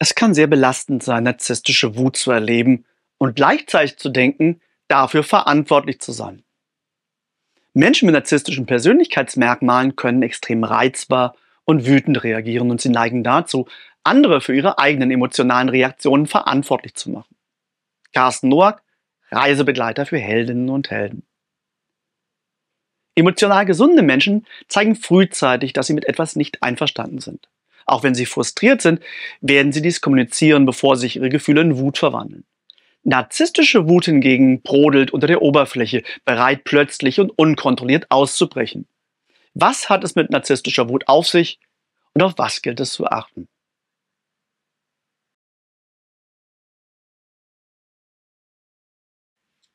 Es kann sehr belastend sein, narzisstische Wut zu erleben und gleichzeitig zu denken, dafür verantwortlich zu sein. Menschen mit narzisstischen Persönlichkeitsmerkmalen können extrem reizbar und wütend reagieren und sie neigen dazu, andere für ihre eigenen emotionalen Reaktionen verantwortlich zu machen. Carsten Noack, Reisebegleiter für Heldinnen und Helden. Emotional gesunde Menschen zeigen frühzeitig, dass sie mit etwas nicht einverstanden sind. Auch wenn sie frustriert sind, werden sie dies kommunizieren, bevor sich ihre Gefühle in Wut verwandeln. Narzisstische Wut hingegen brodelt unter der Oberfläche, bereit plötzlich und unkontrolliert auszubrechen. Was hat es mit narzisstischer Wut auf sich und auf was gilt es zu achten?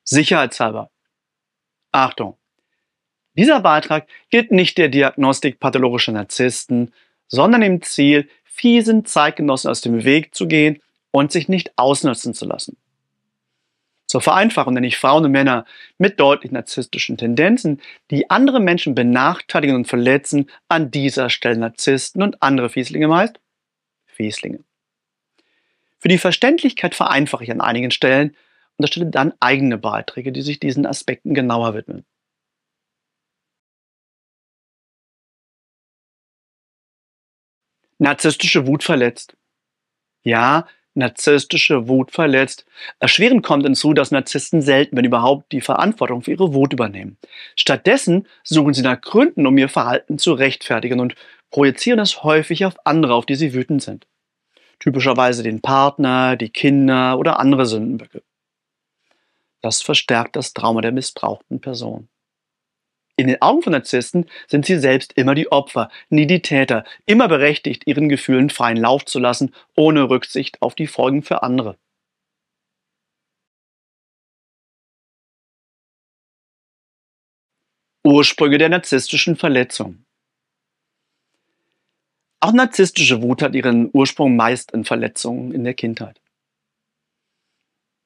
Sicherheitshalber. Achtung! Dieser Beitrag gilt nicht der Diagnostik pathologischer Narzissten, sondern im Ziel, fiesen Zeitgenossen aus dem Weg zu gehen und sich nicht ausnutzen zu lassen. Zur Vereinfachung nenne ich Frauen und Männer mit deutlich narzisstischen Tendenzen, die andere Menschen benachteiligen und verletzen, an dieser Stelle Narzissten und andere Fieslinge meist Fieslinge. Für die Verständlichkeit vereinfache ich an einigen Stellen und erstelle dann eigene Beiträge, die sich diesen Aspekten genauer widmen. Narzisstische Wut verletzt. Ja, narzisstische Wut verletzt. Erschwerend kommt hinzu, dass Narzissten selten, wenn überhaupt, die Verantwortung für ihre Wut übernehmen. Stattdessen suchen sie nach Gründen, um ihr Verhalten zu rechtfertigen und projizieren es häufig auf andere, auf die sie wütend sind. Typischerweise den Partner, die Kinder oder andere Sündenböcke. Das verstärkt das Trauma der missbrauchten Person. In den Augen von Narzissten sind sie selbst immer die Opfer, nie die Täter, immer berechtigt, ihren Gefühlen freien Lauf zu lassen, ohne Rücksicht auf die Folgen für andere. Ursprünge der narzisstischen Verletzung. Auch narzisstische Wut hat ihren Ursprung meist in Verletzungen in der Kindheit.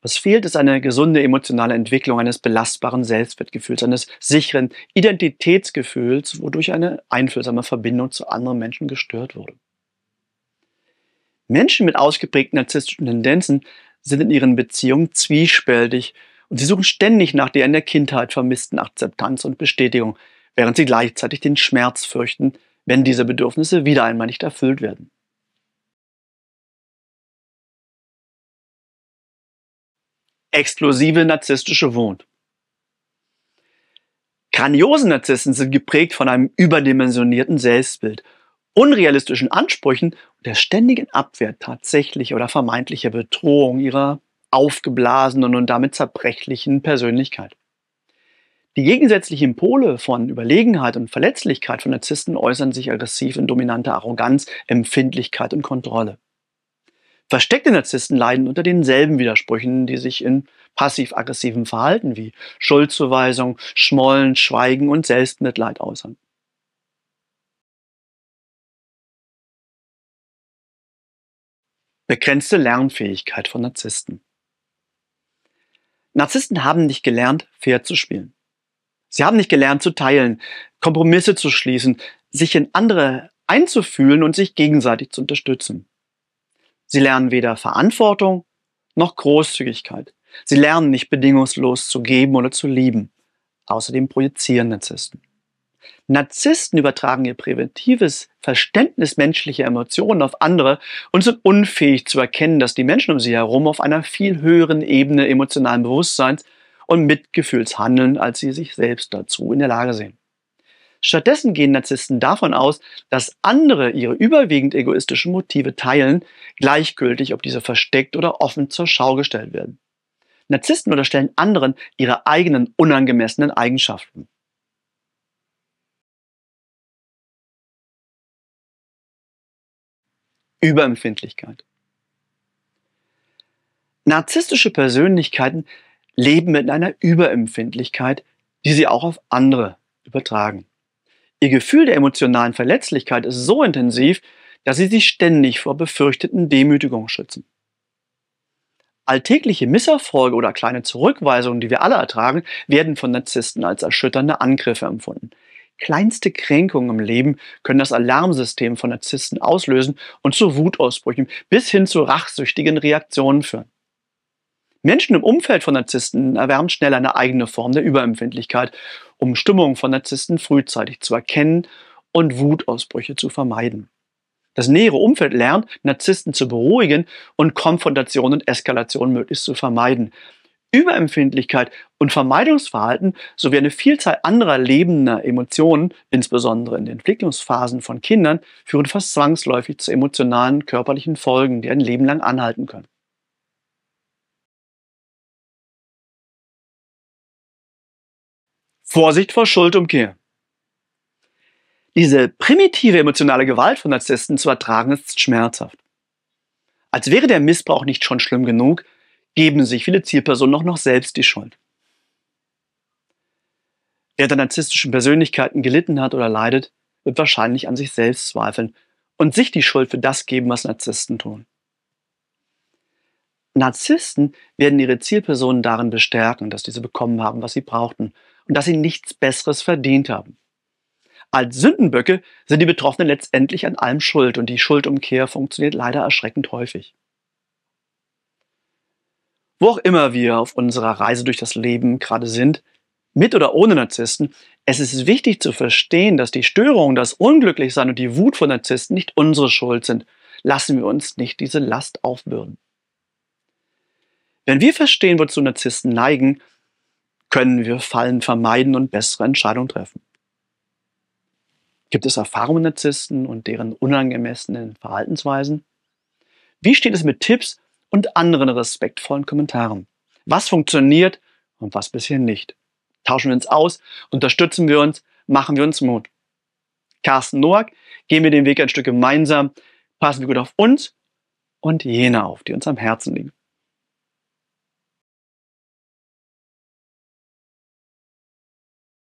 Was fehlt, ist eine gesunde emotionale Entwicklung eines belastbaren Selbstwertgefühls, eines sicheren Identitätsgefühls, wodurch eine einfühlsame Verbindung zu anderen Menschen gestört wurde. Menschen mit ausgeprägten narzisstischen Tendenzen sind in ihren Beziehungen zwiespältig und sie suchen ständig nach der in der Kindheit vermissten Akzeptanz und Bestätigung, während sie gleichzeitig den Schmerz fürchten, wenn diese Bedürfnisse wieder einmal nicht erfüllt werden. exklusive narzisstische Wut. Grandiose Narzissten sind geprägt von einem überdimensionierten Selbstbild, unrealistischen Ansprüchen und der ständigen Abwehr tatsächlicher oder vermeintlicher Bedrohung ihrer aufgeblasenen und damit zerbrechlichen Persönlichkeit. Die gegensätzlichen Pole von Überlegenheit und Verletzlichkeit von Narzissten äußern sich aggressiv in dominanter Arroganz, Empfindlichkeit und Kontrolle. Versteckte Narzissten leiden unter denselben Widersprüchen, die sich in passiv-aggressivem Verhalten wie Schuldzuweisung, Schmollen, Schweigen und Selbstmitleid äußern. Begrenzte Lernfähigkeit von Narzissten. Narzissten haben nicht gelernt, fair zu spielen. Sie haben nicht gelernt zu teilen, Kompromisse zu schließen, sich in andere einzufühlen und sich gegenseitig zu unterstützen. Sie lernen weder Verantwortung noch Großzügigkeit. Sie lernen nicht bedingungslos zu geben oder zu lieben. Außerdem projizieren Narzissten. Narzissten übertragen ihr präventives Verständnis menschlicher Emotionen auf andere und sind unfähig zu erkennen, dass die Menschen um sie herum auf einer viel höheren Ebene emotionalen Bewusstseins und Mitgefühls handeln, als sie sich selbst dazu in der Lage sehen. Stattdessen gehen Narzissten davon aus, dass andere ihre überwiegend egoistischen Motive teilen, gleichgültig, ob diese versteckt oder offen zur Schau gestellt werden. Narzissten unterstellen anderen ihre eigenen unangemessenen Eigenschaften. Überempfindlichkeit. Narzisstische Persönlichkeiten leben mit einer Überempfindlichkeit, die sie auch auf andere übertragen. Ihr Gefühl der emotionalen Verletzlichkeit ist so intensiv, dass sie sich ständig vor befürchteten Demütigungen schützen. Alltägliche Misserfolge oder kleine Zurückweisungen, die wir alle ertragen, werden von Narzissten als erschütternde Angriffe empfunden. Kleinste Kränkungen im Leben können das Alarmsystem von Narzissten auslösen und zu Wutausbrüchen bis hin zu rachsüchtigen Reaktionen führen. Menschen im Umfeld von Narzissten erwärmen schnell eine eigene Form der Überempfindlichkeit, um Stimmungen von Narzissten frühzeitig zu erkennen und Wutausbrüche zu vermeiden. Das nähere Umfeld lernt, Narzissten zu beruhigen und Konfrontation und Eskalation möglichst zu vermeiden. Überempfindlichkeit und Vermeidungsverhalten sowie eine Vielzahl anderer lebender Emotionen, insbesondere in den Entwicklungsphasen von Kindern, führen fast zwangsläufig zu emotionalen körperlichen Folgen, die ein Leben lang anhalten können. Vorsicht vor Schuldumkehr. Diese primitive emotionale Gewalt von Narzissten zu ertragen ist schmerzhaft. Als wäre der Missbrauch nicht schon schlimm genug, geben sich viele Zielpersonen auch noch selbst die Schuld. Wer an narzisstischen Persönlichkeiten gelitten hat oder leidet, wird wahrscheinlich an sich selbst zweifeln und sich die Schuld für das geben, was Narzissten tun. Narzissten werden ihre Zielpersonen darin bestärken, dass diese bekommen haben, was sie brauchten und dass sie nichts Besseres verdient haben. Als Sündenböcke sind die Betroffenen letztendlich an allem schuld und die Schuldumkehr funktioniert leider erschreckend häufig. Wo auch immer wir auf unserer Reise durch das Leben gerade sind, mit oder ohne Narzissten, es ist wichtig zu verstehen, dass die Störung, das Unglücklichsein und die Wut von Narzissten nicht unsere Schuld sind. Lassen wir uns nicht diese Last aufbürden. Wenn wir verstehen, wozu Narzissten neigen, können wir Fallen vermeiden und bessere Entscheidungen treffen? Gibt es Erfahrungen mit Narzissten und deren unangemessenen Verhaltensweisen? Wie steht es mit Tipps und anderen respektvollen Kommentaren? Was funktioniert und was bisher nicht? Tauschen wir uns aus, unterstützen wir uns, machen wir uns Mut. Carsten Noack, gehen wir den Weg ein Stück gemeinsam, passen wir gut auf uns und jene auf, die uns am Herzen liegen.